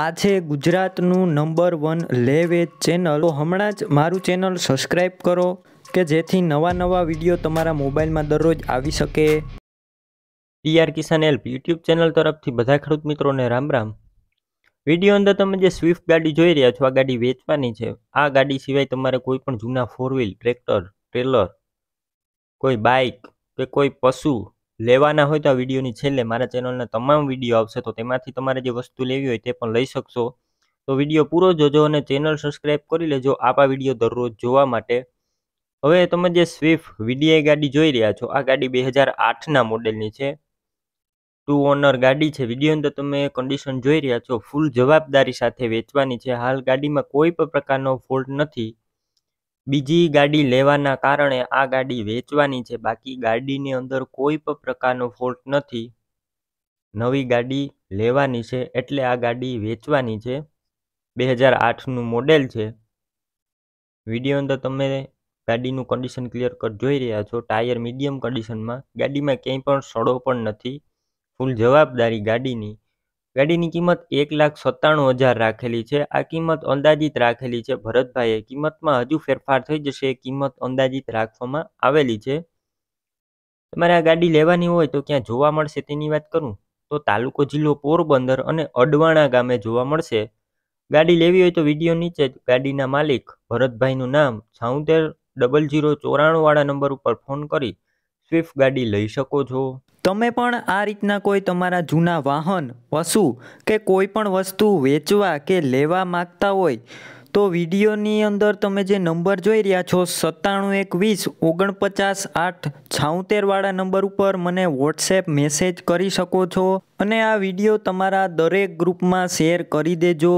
આ છે ગુજરાતનું નંબર વન લેવેજ ચેનલ તો હમણાં જ મારું ચેનલ સબસ્ક્રાઈબ કરો કે જેથી નવા નવા વિડીયો તમારા મોબાઈલમાં દરરોજ આવી શકે PR Kisan help YouTube channel તરફથી બધા ખેડૂત મિત્રોને રામ રામ વિડીયો અંદર તમે જે સ્વિફ્ટ ગાડી જોઈ રહ્યા છો આ ગાડી વેચવાની છે આ ગાડી સિવાય તમારે કોઈ પણ જૂના ફોર વ્હીલ ટ્રેક્ટર ટ્રેલર કોઈ બાઇક કે કોઈ પશુ લેવાના હોય તો આ વિડીયોની છેલ્લે મારા ચેનલના તમામ વિડીયો આવશે તો તેમાંથી તમારે જે વસ્તુ લેવી હોય તે પણ લઈ શકશો તો વિડીયો પૂરો જોજો અને ચેનલ સબસ્ક્રાઈબ કરી લેજો આપ આ વિડીયો દરરોજ જોવા માટે હવે તમે જે સ્વિફ્ટ વિડીઆઈ ગાડી જોઈ રહ્યા છો આ ગાડી બે હજાર આઠના મોડેલની છે ટુ ઓનર ગાડી છે વિડીયો અંદર તમે કન્ડિશન જોઈ રહ્યા છો ફૂલ જવાબદારી સાથે વેચવાની છે હાલ ગાડીમાં કોઈ પણ પ્રકારનો ફોલ્ટ નથી બીજી ગાડી લેવાના કારણે આ ગાડી વેચવાની છે બાકી ગાડીની અંદર કોઈ પણ પ્રકારનો ફોલ્ટ નથી નવી ગાડી લેવાની છે એટલે આ ગાડી વેચવાની છે બે હજાર આઠનું મોડેલ છે વિડીયો અંદર તમે ગાડીનું કન્ડિશન ક્લિયર કર જોઈ રહ્યા છો ટાયર મીડિયમ કન્ડિશનમાં ગાડીમાં ક્યાંય પણ સડો પણ નથી ફૂલ જવાબદારી ગાડીની ગાડીની કિંમત એક લાખ સત્તાણું હજાર રાખેલી છે આ કિંમત અંદાજિત રાખેલી છે ભરતભાઈએ કિંમતમાં હજુ ફેરફાર થઈ જશે કિંમત અંદાજિત રાખવામાં આવેલી છે તમારે આ ગાડી લેવાની હોય તો ક્યાં જોવા મળશે તેની વાત કરું તો તાલુકો જિલ્લો પોરબંદર અને અડવાણા ગામે જોવા મળશે ગાડી લેવી હોય તો વિડીયો નીચે જ ગાડીના માલિક ભરતભાઈનું નામ છાઉતેર ડબલ જીરો ચોરાણુંવાળા નંબર ઉપર ફોન કરી સ્વિફ્ટ ગાડી લઈ શકો છો તમે પણ આ રીતના કોઈ તમારા જૂના વાહન પશુ કે કોઈ પણ વસ્તુ વેચવા કે લેવા માગતા હોય તો વિડીયોની અંદર તમે જે નંબર જોઈ રહ્યા છો સત્તાણું એકવીસ ઓગણપચાસ આઠ છાઉતેરવાળા નંબર ઉપર મને વોટ્સએપ મેસેજ કરી શકો છો અને આ વિડીયો તમારા દરેક ગ્રુપમાં શેર કરી દેજો